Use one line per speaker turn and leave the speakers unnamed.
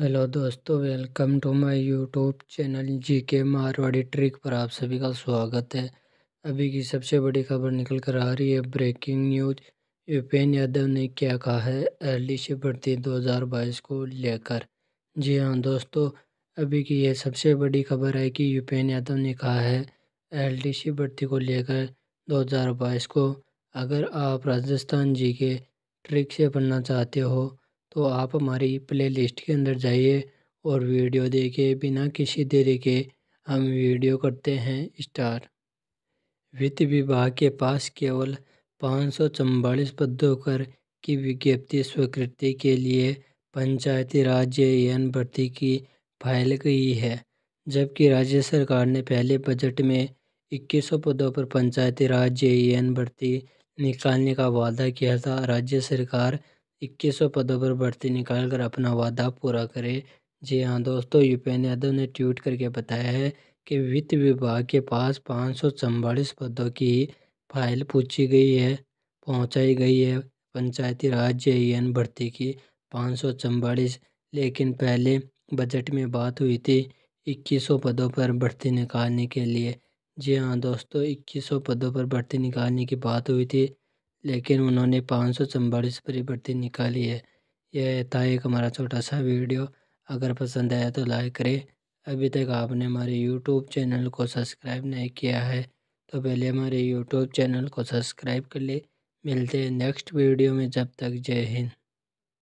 hello दोस्तों welcome to my YouTube channel G K Marwadi trick पर आप सभी का स्वागत है अभी की सबसे बड़ी खबर निकल कर आ रही है ब्रेकिंग न्यूज यूपेन यादव ने क्या कहा है अहली से भर्ती 2022 को लेकर जी हाँ दोस्तों अभी की यह सबसे बड़ी खबर है कि यूपेन यादव ने कहा है एल सी भर्ती को लेकर 2022 को अगर आप राजस्थान जी के ट्रिक से बनना चाहते हो तो आप हमारी प्लेलिस्ट के अंदर जाइए और वीडियो देखिए बिना किसी देरी के हम वीडियो करते हैं स्टार वित्त विभाग के पास केवल पाँच सौ चौबालीस पदों पर की विज्ञप्ति स्वीकृति के लिए पंचायती राज्य एन भर्ती की फाइल गई है जबकि राज्य सरकार ने पहले बजट में इक्कीस सौ पदों पर पंचायती राज एन भर्ती निकालने का वादा किया था राज्य सरकार इक्कीसों पदों पर भर्ती निकाल कर अपना वादा पूरा करे जी हाँ दोस्तों यूपीएन यादव ने ट्वीट करके बताया है कि वित्त विभाग के पास पाँच पदों की फाइल पूछी गई है पहुंचाई गई है पंचायती राज एन भर्ती की पाँच लेकिन पहले बजट में बात हुई थी इक्कीसों पदों पर भर्ती निकालने के लिए जी हाँ दोस्तों इक्कीसों पदों पर भर्ती निकालने की बात हुई थी लेकिन उन्होंने पाँच सौ चम्बालीस परिवर्ती निकाली है यह था एक हमारा छोटा सा वीडियो अगर पसंद आया तो लाइक करें अभी तक आपने हमारे यूट्यूब चैनल को सब्सक्राइब नहीं किया है तो पहले हमारे यूट्यूब चैनल को सब्सक्राइब कर ले मिलते हैं नेक्स्ट वीडियो में जब तक जय हिंद